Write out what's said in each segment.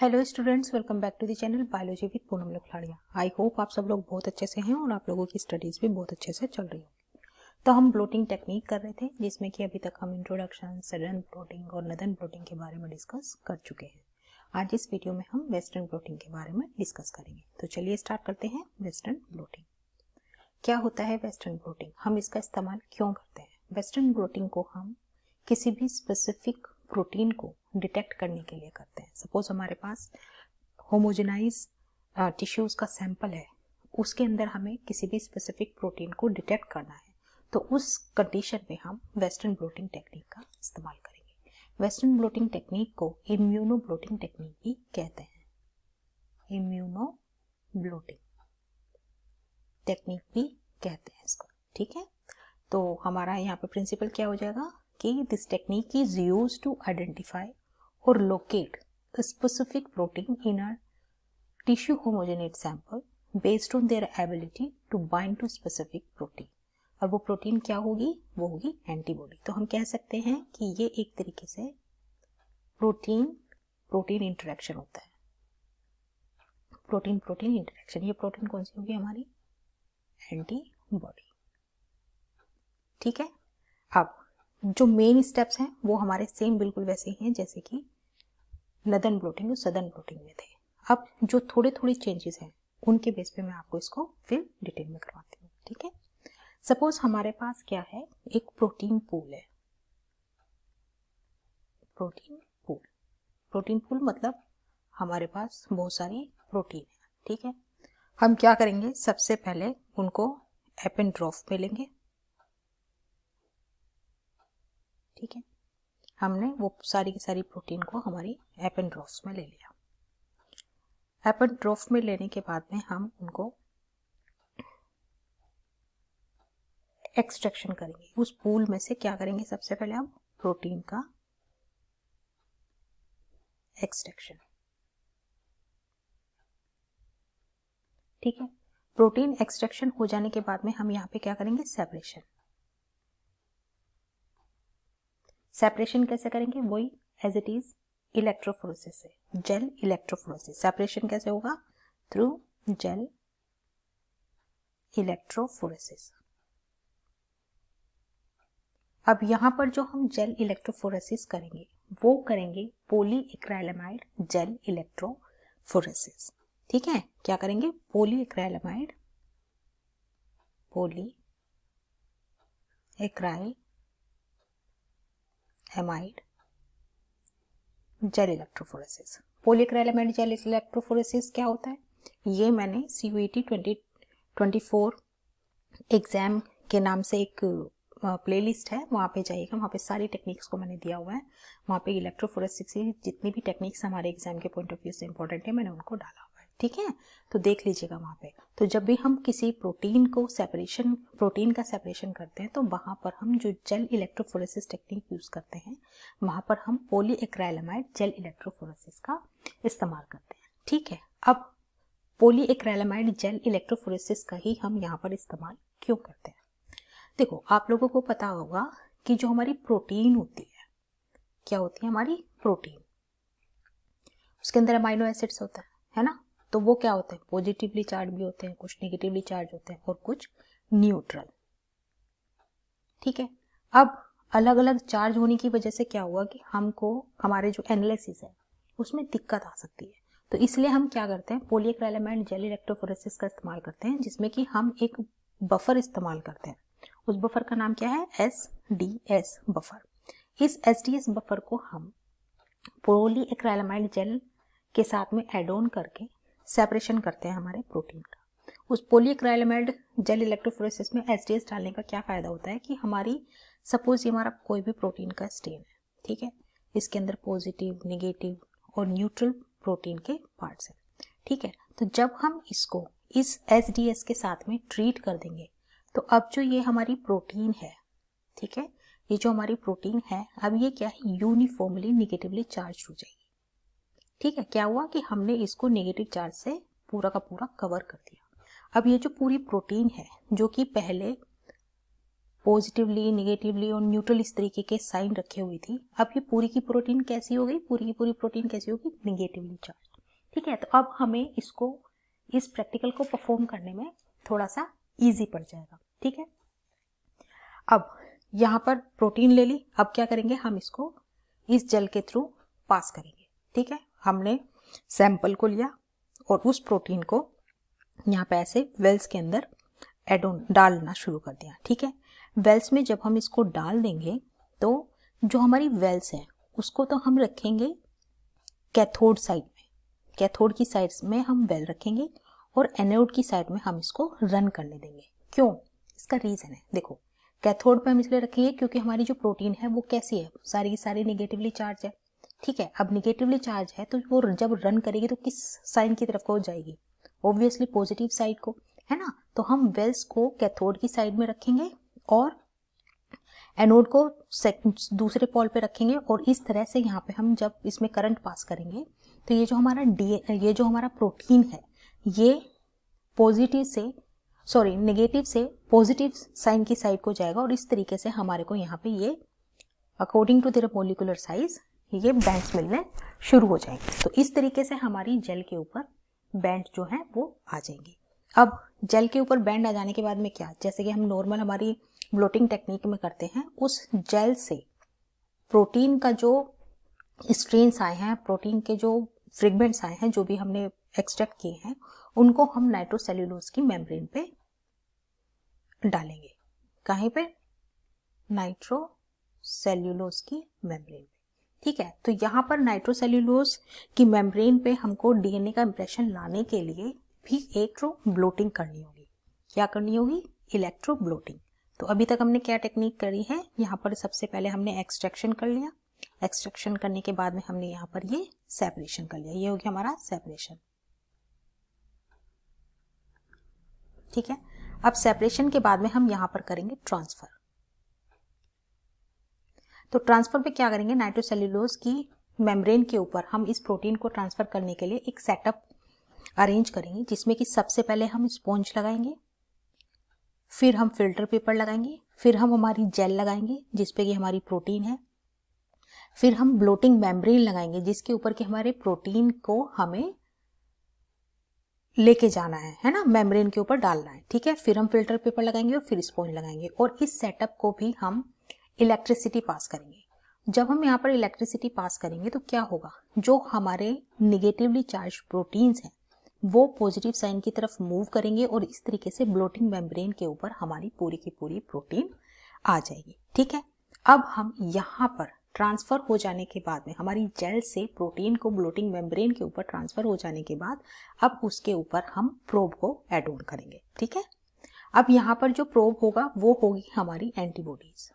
hello students welcome back to the channel biology with Poonam Lakhladiya I hope आप सब लोग बहुत अच्छे से हैं और आप लोगों की स्टडीज़ भी बहुत अच्छे से चल रही होगी तो हम ब्लोटिंग टेक्निक कर रहे थे जिसमें कि अभी तक हम इंट्रोडक्शन सडन ब्लोटिंग और नदन ब्लोटिंग के बारे में डिस्कस कर चुके हैं आज इस वीडियो में हम वेस्टर्न ब्लोटिंग के बारे में डिस्कस करेंगे तो चलिए स्टार्ट करते हैं वेस्टर्न ब्लोटिंग क्या होता है वेस्टर्न ब्लोटिंग हम इसका इस्तेमाल क्यों करते हैं वेस्टर्न ब्लोटिंग को हम किसी भी स्पेसिफिक प्रोटीन को डिटेक्ट करने के लिए करते हैं सपोज हमारे पास होमोजेनाइज टिश्यूज़ uh, का सैंपल है उसके अंदर हमें किसी भी स्पेसिफिक प्रोटीन को डिटेक्ट करना है तो उस कंडीशन में हम वेस्टर्न ब्लोटिंग टेक्निक का इस्तेमाल करेंगे वेस्टर्न ब्लोटिंग टेक्निक को इम्यूनो ब्लोटिंग टेक्निक भी कहते हैं इम्यूनो ब्लोटिंग टेक्निक भी कहते हैं इसको ठीक है तो हमारा यहाँ पे प्रिंसिपल क्या हो जाएगा कि this technique is use to identify or locate the specific protein in a tissue homogenate sample based on their ability to bind to specific protein और वो प्रोटीन क्या होगी वो होगी एंटीबॉडी तो हम कह सकते हैं कि ये एक तरीके से प्रोटीन प्रोटीन इंटरेक्शन होता है प्रोटीन प्रोटीन इंटरेक्शन ये प्रोटीन कौन सी होगी हमारी एंटीबॉडी ठीक है अब जो मेन स्टेप्स हैं वो हमारे सेम बिल्कुल वैसे ही हैं जैसे कि नदन ब्लोटिंग और सदन ब्लोटिंग में थे अब जो थोड़े थोड़े चेंजेस हैं उनके बेस पे मैं आपको इसको फिर डिटेल में करवाती हूँ ठीक है सपोज हमारे पास क्या है एक प्रोटीन पूल है प्रोटीन पूल प्रोटीन पूल मतलब हमारे पास बहुत सारी प्रोटीन है ठीक है हम क्या करेंगे सबसे पहले उनको एप में लेंगे ठीक है हमने वो सारी की सारी प्रोटीन को हमारी एपेंड्रोफ्स में ले लिया एपेंड्रोफ में लेने के बाद में हम उनको एक्सट्रैक्शन करेंगे उस पूल में से क्या करेंगे सबसे पहले हम प्रोटीन का एक्सट्रैक्शन ठीक है प्रोटीन एक्सट्रैक्शन हो जाने के बाद में हम यहाँ पे क्या करेंगे सेपरेशन सेपरेशन कैसे करेंगे वही एज इट इज इलेक्ट्रोफोरोसिस से जेल इलेक्ट्रोफोरोसिस सेपरेशन कैसे होगा थ्रू जेल इलेक्ट्रोफोरोसिस अब यहां पर जो हम जेल इलेक्ट्रोफोरोसिस करेंगे वो करेंगे पोली इक्राइलामाइड जेल इलेक्ट्रोफोरोसिस ठीक है क्या करेंगे poly poly acryl amide gel electrophoresis polyacryl gel electrophoresis क्या होता है ये मैंने C U T twenty twenty four exam के नाम से एक प्लेलिस्ट है वहाँ पे जाइएगा वहाँ पे सारी टेक्निक्स को मैंने दिया हुआ है वहाँ पे इलेक्ट्रोफोरेसिक्स जितनी भी टेक्निक्स हमारे एग्जाम के पॉइंट ऑफ व्यू से इंपॉर्टेंट है मैंने उनको डाला ठीक है तो देख लीजिएगा वहाँ पे तो जब भी हम किसी प्रोटीन को सेपरेशन प्रोटीन का सेपरेशन करते हैं तो वहाँ पर हम जो जेल इलेक्ट्रोफोरेसिस टेक्निक यूज़ करते हैं वहाँ पर हम पोलीएक्रैलमाइड जेल इलेक्ट्रोफोरेसिस का इस्तेमाल करते हैं ठीक है अब पोलीएक्रैलमाइड जेल इलेक्ट्रोफोरेसिस का ही हम यहाँ पर इस्तेमाल क्यों करते हैं देखो आप लोगों को पता होगा कि जो हमारी प्रोटीन होती है क्या होती है हमारी प्रोटीन उसके अंदर अमाइनो एसिड्स होता है है ना तो वो क्या होते हैं पॉजिटिवली चार्ज भी होते हैं कुछ निगेटिवली चार्ज होते हैं और कुछ न्यूट्रल ठीक है अब अलग अलग चार्ज होने की वजह से क्या हुआ कि हमको हमारे जो एनालिसिस है उसमें दिक्कत आ सकती है तो इसलिए हम क्या करते हैं पोलियक्रेलामाइड जेल इलेक्ट्रोफोरेसिस का इस्तेमाल करते हैं जिसमें कि हम एक बफर इस्तेमाल करते हैं उस बफर का नाम क्या है एस डी एस बफर इस एस डी एस बफर को हम पोली जेल के साथ में एड ऑन करके सेपरेशन करते हैं हमारे प्रोटीन का उस पोलियक्राइलामाइड जेल इलेक्ट्रोफोरेसिस में एस डालने का क्या फ़ायदा होता है कि हमारी सपोज ये हमारा कोई भी प्रोटीन का स्टेन है ठीक है इसके अंदर पॉजिटिव निगेटिव और न्यूट्रल प्रोटीन के पार्ट्स हैं ठीक है तो जब हम इसको इस एस के साथ में ट्रीट कर देंगे तो अब जो ये हमारी प्रोटीन है ठीक है ये जो हमारी प्रोटीन है अब ये क्या है यूनिफॉर्मली निगेटिवली चार्ज हो जाएगी ठीक है क्या हुआ कि हमने इसको नेगेटिव चार्ज से पूरा का पूरा कवर कर दिया अब ये जो पूरी प्रोटीन है जो कि पहले पॉजिटिवली निगेटिवली और न्यूट्रल इस तरीके के साइन रखे हुई थी अब ये पूरी की प्रोटीन कैसी हो गई पूरी की पूरी प्रोटीन कैसी होगी निगेटिवली चार्ज ठीक है तो अब हमें इसको इस प्रैक्टिकल को परफॉर्म करने में थोड़ा सा ईजी पड़ जाएगा ठीक है अब यहाँ पर प्रोटीन ले ली अब क्या करेंगे हम इसको इस जल के थ्रू पास करेंगे ठीक है हमने सैंपल को लिया और उस प्रोटीन को यहाँ पे ऐसे वेल्स के अंदर एड डालना शुरू कर दिया ठीक है वेल्स में जब हम इसको डाल देंगे तो जो हमारी वेल्स है उसको तो हम रखेंगे कैथोड साइड में कैथोड की साइड में हम वेल रखेंगे और एनोड की साइड में हम इसको रन करने देंगे क्यों इसका रीज़न है देखो कैथोड पे हम इसलिए रखेंगे क्योंकि हमारी जो प्रोटीन है वो कैसी है सारी की सारी निगेटिवली चार्ज है ठीक है अब निगेटिवली चार्ज है तो वो जब रन करेगी तो किस साइन की तरफ को जाएगी ऑब्वियसली पॉजिटिव साइड को है ना तो हम वेल्स को कैथोड की साइड में रखेंगे और एनोड को दूसरे पॉल पे रखेंगे और इस तरह से यहाँ पे हम जब इसमें करंट पास करेंगे तो ये जो हमारा डी ये जो हमारा प्रोटीन है ये पॉजिटिव से सॉरी नेगेटिव से पॉजिटिव साइन की साइड को जाएगा और इस तरीके से हमारे को यहाँ पे ये according to their molecular size ये बैंड्स मिलने शुरू हो जाएंगे तो इस तरीके से हमारी जेल के ऊपर बैंड जो है वो आ जाएंगे अब जेल के ऊपर बैंड आ जाने के बाद में क्या जैसे कि हम नॉर्मल हमारी ब्लोटिंग टेक्निक में करते हैं उस जेल से प्रोटीन का जो स्ट्रेंस आए हैं प्रोटीन के जो फ्रिगमेंट्स आए हैं जो भी हमने एक्सट्रैक्ट किए हैं उनको हम नाइट्रोसेल्यूलोज की मेम्ब्रेन पे डालेंगे कहीं पे नाइट्रोसेल्यूलोज की मेम्ब्रेन पे ठीक है तो यहाँ पर नाइट्रोसेल्यूलोस की मेम्ब्रेन पे हमको डीएनए का इम्प्रेशन लाने के लिए भी इलेक्ट्रो ब्लोटिंग करनी होगी क्या करनी होगी इलेक्ट्रो ब्लोटिंग तो अभी तक हमने क्या टेक्निक करी है यहाँ पर सबसे पहले हमने एक्सट्रैक्शन कर लिया एक्सट्रैक्शन करने के बाद में हमने यहाँ पर ये सेपरेशन कर लिया ये हो गया हमारा सेपरेशन ठीक है अब सेपरेशन के बाद में हम यहाँ पर करेंगे ट्रांसफर तो ट्रांसफर पे क्या करेंगे नाइट्रोसेल्यूलोज की मेम्ब्रेन के ऊपर हम इस प्रोटीन को ट्रांसफर करने के लिए एक सेटअप अरेंज करेंगे जिसमें कि सबसे पहले हम स्पॉन्ज लगाएंगे फिर हम फिल्टर पेपर लगाएंगे फिर हम हमारी जेल लगाएंगे जिसपे कि हमारी प्रोटीन है फिर हम ब्लोटिंग मेम्ब्रेन लगाएंगे जिसके ऊपर के हमारे प्रोटीन को हमें लेके जाना है है ना मेम्ब्रेन के ऊपर डालना है ठीक है फिर हम फिल्टर पेपर लगाएंगे और फिर स्पॉन्ज लगाएंगे और इस सेटअप को भी हम इलेक्ट्रिसिटी पास करेंगे जब हम यहाँ पर इलेक्ट्रिसिटी पास करेंगे तो क्या होगा जो हमारे निगेटिवली चार्ज प्रोटीन्स हैं वो पॉजिटिव साइन की तरफ मूव करेंगे और इस तरीके से ब्लोटिंग मेम्ब्रेन के ऊपर हमारी पूरी की पूरी प्रोटीन आ जाएगी ठीक है अब हम यहाँ पर ट्रांसफ़र हो जाने के बाद में हमारी जेल से प्रोटीन को ब्लोटिंग मेम्ब्रेन के ऊपर ट्रांसफ़र हो जाने के बाद अब उसके ऊपर हम प्रोब को एड ऑन करेंगे ठीक है अब यहाँ पर जो प्रोब होगा वो होगी हमारी एंटीबॉडीज़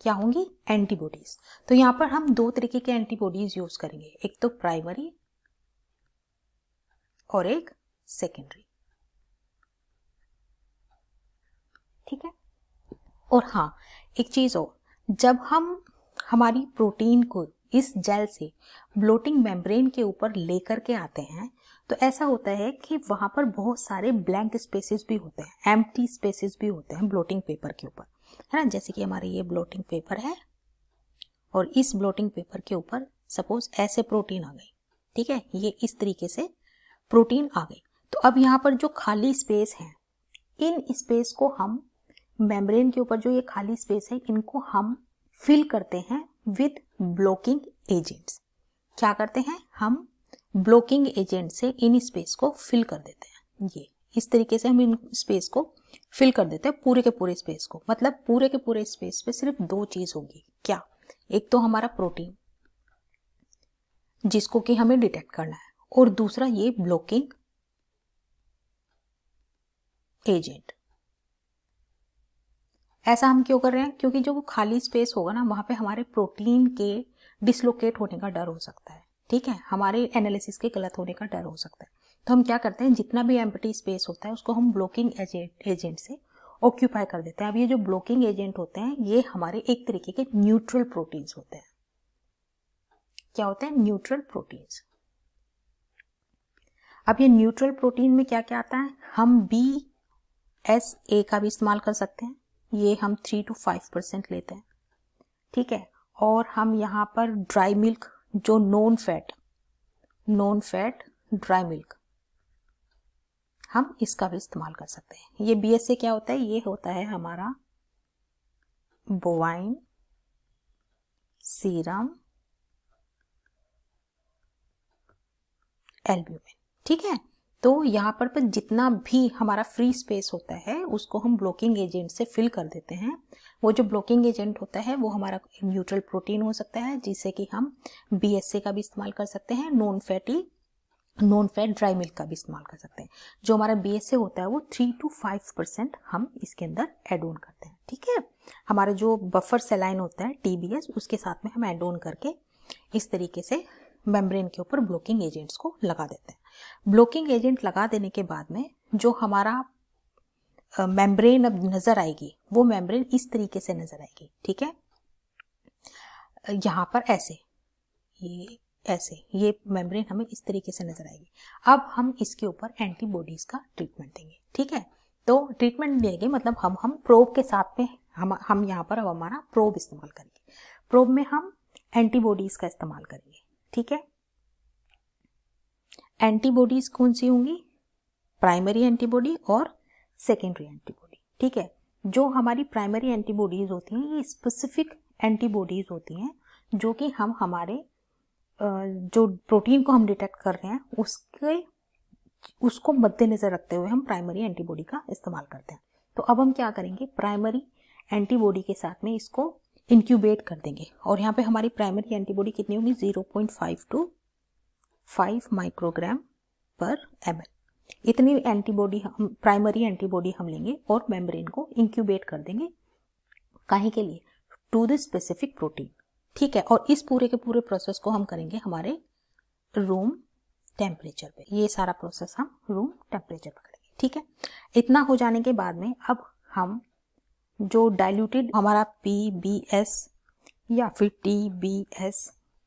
क्या होंगी एंटीबॉडीज तो यहाँ पर हम दो तरीके के एंटीबॉडीज यूज करेंगे एक तो प्राइमरी और एक सेकेंडरी ठीक है और हां एक चीज और जब हम हमारी प्रोटीन को इस जेल से ब्लोटिंग मेम्ब्रेन के ऊपर लेकर के आते हैं तो ऐसा होता है कि वहां पर बहुत सारे ब्लैंक स्पेसेस भी होते हैं एम्प्टी स्पेसेस भी होते हैं ब्लोटिंग पेपर के ऊपर है ना जैसे कि हमारे ये ब्लोटिंग पेपर है और इस ब्लोटिंग पेपर के ऊपर सपोज ऐसे प्रोटीन आ गई ठीक है ये इस तरीके से प्रोटीन आ गई तो अब यहाँ पर जो खाली स्पेस है इन स्पेस को हम मेम्ब्रेन के ऊपर जो ये खाली स्पेस है इनको हम फिल करते हैं विद ब्लॉकिंग एजेंट्स क्या करते हैं हम ब्लॉकिंग एजेंट से इन स्पेस को फिल कर देते हैं ये इस तरीके से हम इन स्पेस को फिल कर देते हैं पूरे के पूरे स्पेस को मतलब पूरे के पूरे स्पेस पे सिर्फ दो चीज़ होगी क्या एक तो हमारा प्रोटीन जिसको कि हमें डिटेक्ट करना है और दूसरा ये ब्लॉकिंग एजेंट ऐसा हम क्यों कर रहे हैं क्योंकि जो खाली स्पेस होगा ना वहां पे हमारे प्रोटीन के डिसलोकेट होने का डर हो सकता है ठीक है हमारे एनालिसिस के गलत होने का डर हो सकता है तो हम क्या करते हैं जितना भी एम्पटी स्पेस होता है उसको हम ब्लॉकिंग एजेंट एजेंट से ऑक्यूपाई कर देते हैं अब ये जो ब्लॉकिंग एजेंट होते हैं ये हमारे एक तरीके के न्यूट्रल प्रोटीन्स होते हैं क्या होते हैं न्यूट्रल प्रोटीन्स अब ये न्यूट्रल प्रोटीन में क्या क्या आता है हम बी एस ए का भी इस्तेमाल कर सकते हैं ये हम थ्री टू फाइव परसेंट लेते हैं ठीक है और हम यहाँ पर ड्राई मिल्क जो non fat non fat dry milk हम इसका भी इस्तेमाल कर सकते हैं ये बी ए क्या होता है ये होता है हमारा बोवाइन सीरम एल्ब्यूमिन ठीक है तो यहाँ पर पर जितना भी हमारा फ्री स्पेस होता है उसको हम ब्लॉकिंग एजेंट से फिल कर देते हैं वो जो ब्लॉकिंग एजेंट होता है वो हमारा न्यूट्रल प्रोटीन हो सकता है जिसे कि हम ए का भी इस्तेमाल कर सकते हैं non fatty non fat dry milk का भी इस्तेमाल कर सकते हैं जो हमारा बी एस ए होता है वो थ्री टू फाइव परसेंट हम इसके अंदर एड ऑन करते हैं ठीक है हमारा जो बफर सेलाइन होता है टी बी एस उसके साथ में हम एड ऑन करके इस तरीके से मेम्ब्रेन के ऊपर ब्लॉकिंग एजेंट्स को लगा देते हैं ब्लॉकिंग एजेंट लगा देने के बाद में जो हमारा मेम्ब्रेन अब नज़र आएगी वो मेम्ब्रेन इस तरीके से नज़र आएगी ठीक है यहाँ पर ऐसे ये ऐसे ये मेम्ब्रेन हमें इस तरीके से नजर आएगी अब हम इसके ऊपर एंटीबॉडीज का ट्रीटमेंट देंगे ठीक है तो ट्रीटमेंट देंगे मतलब हम हम प्रोब के साथ में हम हम यहाँ पर अब हमारा प्रोब इस्तेमाल करेंगे प्रोब में हम एंटीबॉडीज का इस्तेमाल करेंगे ठीक है एंटीबॉडीज कौन सी होंगी प्राइमरी एंटीबॉडी और सेकेंडरी एंटीबॉडी ठीक है जो हमारी प्राइमरी एंटीबॉडीज होती हैं ये स्पेसिफिक एंटीबॉडीज होती हैं जो कि हम हमारे जो प्रोटीन को हम डिटेक्ट कर रहे हैं उसके उसको मद्देनजर रखते हुए हम प्राइमरी एंटीबॉडी का इस्तेमाल करते हैं तो अब हम क्या करेंगे प्राइमरी एंटीबॉडी के साथ में इसको इंक्यूबेट कर देंगे और यहाँ पे हमारी प्राइमरी एंटीबॉडी कितनी होगी 0.5 टू 5 माइक्रोग्राम पर एम इतनी एंटीबॉडी हम प्राइमरी एंटीबॉडी हम लेंगे और मेम्ब्रेन को इंक्यूबेट कर देंगे कहीं के लिए टू द स्पेसिफिक प्रोटीन ठीक है और इस पूरे के पूरे प्रोसेस को हम करेंगे हमारे रूम टेम्परेचर पे ये सारा प्रोसेस हम रूम टेम्परेचर पर करेंगे ठीक है इतना हो जाने के बाद में अब हम जो डाइल्यूटेड हमारा पी बी एस या फिर टी बी एस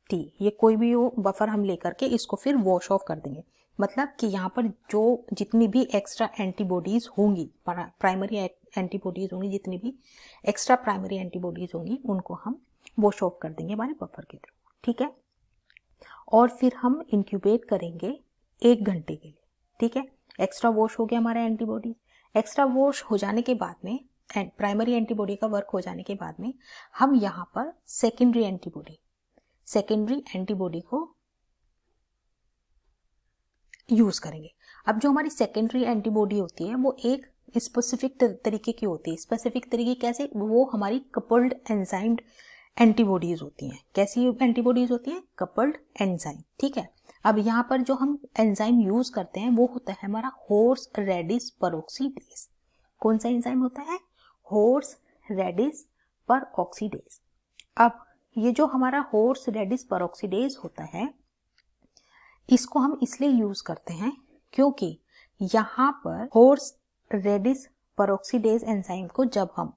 टी ये कोई भी हो बफर हम लेकर के इसको फिर वॉश ऑफ कर देंगे मतलब कि यहाँ पर जो जितनी भी एक्स्ट्रा एंटीबॉडीज़ होंगी प्राइमरी एंटीबॉडीज़ होंगी जितनी भी एक्स्ट्रा प्राइमरी एंटीबॉडीज़ होंगी उनको हम वॉश ऑफ कर देंगे हमारे बफर के थ्रू ठीक है और फिर हम इंक्यूबेट करेंगे एक घंटे के लिए ठीक है एक्स्ट्रा वॉश हो गया हमारा एंटीबॉडी एक्स्ट्रा वॉश हो जाने के बाद में प्राइमरी एंटीबॉडी का वर्क हो जाने के बाद में हम यहाँ पर सेकेंडरी एंटीबॉडी सेकेंडरी एंटीबॉडी को यूज करेंगे अब जो हमारी सेकेंडरी एंटीबॉडी होती है वो एक स्पेसिफिक तरीके की होती है स्पेसिफिक तरीके कैसे वो हमारी कपल्ड एंजाइम्ड एंटीबॉडीज होती हैं कैसी एंटीबॉडीज होती हैं कपल्ड एंजाइम ठीक है अब यहाँ पर जो हम एंजाइम यूज करते हैं वो होता है हमारा होर्स रेडिस परोक्सीडेज कौन सा एंजाइम होता है होर्स रेडिस पर अब ये जो हमारा होर्स रेडिस पर होता है इसको हम इसलिए यूज करते हैं क्योंकि यहाँ पर होर्स रेडिस पर एंजाइम को जब हम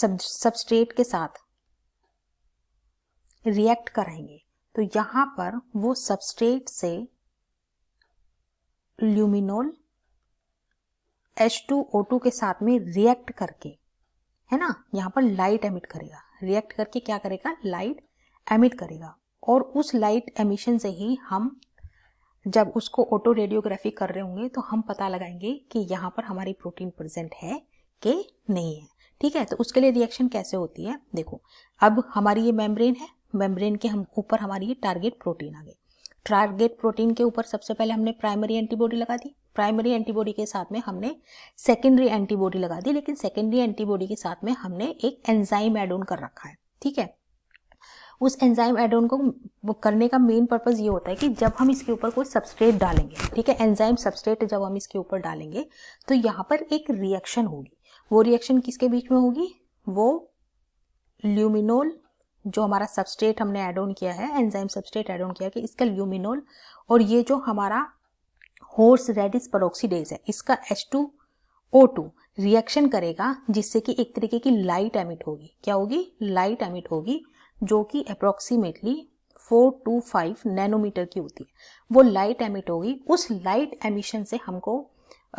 सब्सट्रेट के साथ रिएक्ट कराएंगे तो यहां पर वो सबस्ट्रेट से ल्यूमिनोल H2O2 के साथ में रिएक्ट करके है ना यहाँ पर लाइट एमिट करेगा रिएक्ट करके क्या करेगा लाइट एमिट करेगा और उस लाइट एमिशन से ही हम जब उसको ऑटो रेडियोग्राफी कर रहे होंगे तो हम पता लगाएंगे कि यहाँ पर हमारी प्रोटीन प्रेजेंट है कि नहीं है ठीक है तो उसके लिए रिएक्शन कैसे होती है देखो अब हमारी ये मेम्ब्रेन है मेम्ब्रेन के हम ऊपर हमारी ये टारगेट प्रोटीन आ गई टारगेट प्रोटीन के ऊपर सबसे पहले हमने प्राइमरी एंटीबॉडी लगा दी प्राइमरी एंटीबॉडी के साथ में हमने सेकेंडरी एंटीबॉडी लगा दी लेकिन सेकेंडरी एंटीबॉडी के साथ में हमने एक एंजाइम एड ऑन कर रखा है ठीक है उस एंजाइम एड ऑन को करने का मेन पर्पज़ ये होता है कि जब हम इसके ऊपर कोई सबस्ट्रेट डालेंगे ठीक है एंजाइम सबस्ट्रेट जब हम इसके ऊपर डालेंगे तो यहाँ पर एक रिएक्शन होगी वो रिएक्शन किसके बीच में होगी वो ल्यूमिनोल जो हमारा सबस्ट्रेट हमने एड ऑन किया है एंजाइम सबस्ट्रेट एड ऑन किया कि इसका ल्यूमिनोल और ये जो हमारा होर्स रेडिस परोक्सीडेज है इसका H two O two reaction करेगा जिससे कि एक तरीके की लाइट एमिट होगी क्या होगी लाइट एमिट होगी जो कि approximately four to five nanometer की होती है वो लाइट एमिट होगी उस लाइट एमिशन से हमको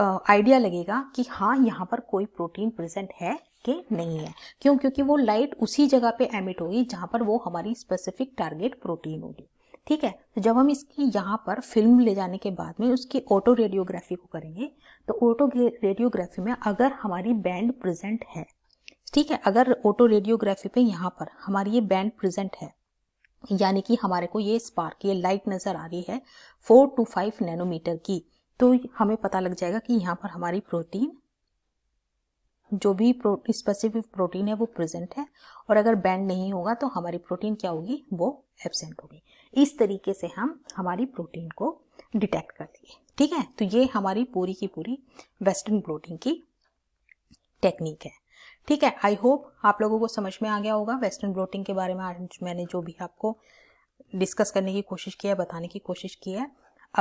आइडिया लगेगा कि हाँ यहाँ पर कोई प्रोटीन प्रेजेंट है के नहीं है क्यों क्योंकि वो लाइट उसी जगह पे एमिट होगी जहां पर वो हमारी स्पेसिफिक टारगेट प्रोटीन होगी ठीक है तो जब हम इसकी यहाँ पर फिल्म ले जाने के बाद में उसकी ऑटो रेडियोग्राफी को करेंगे तो ऑटो रेडियोग्राफी में अगर हमारी बैंड प्रेजेंट है ठीक है अगर ऑटो रेडियोग्राफी पे यहाँ पर हमारी ये बैंड प्रेजेंट है यानी कि हमारे को ये स्पार्क ये लाइट नज़र आ रही है फोर टू फाइव नैनोमीटर की तो हमें पता लग जाएगा कि यहाँ पर हमारी प्रोटीन जो भी प्रो, स्पेसिफिक प्रोटीन है वो प्रेजेंट है और अगर बैंड नहीं होगा तो हमारी प्रोटीन क्या होगी वो एबसेंट होगी इस तरीके से हम हमारी प्रोटीन को डिटेक्ट कर लेंगे ठीक है तो ये हमारी पूरी की पूरी वेस्टर्न ब्लोटिंग की टेक्निक है ठीक है आई होप आप लोगों को समझ में आ गया होगा वेस्टर्न ब्लोटिंग के बारे में आज मैंने जो भी आपको डिस्कस करने की कोशिश की है बताने की कोशिश की है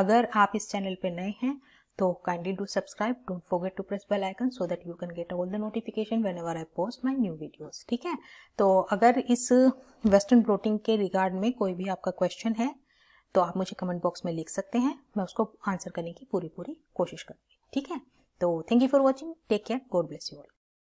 अगर आप इस चैनल पर नए हैं तो kindly do subscribe don't forget to press bell icon so that you can get all the notification when I post my new videos ठीक है तो अगर इस वेस्टर्न ब्लोटिंग के रिगार्ड में कोई भी आपका क्वेश्चन है तो आप मुझे कमेंट बॉक्स में लिख सकते हैं मैं उसको आंसर करने की पूरी पूरी कोशिश करूंगी ठीक है तो thank you for watching take care God bless you all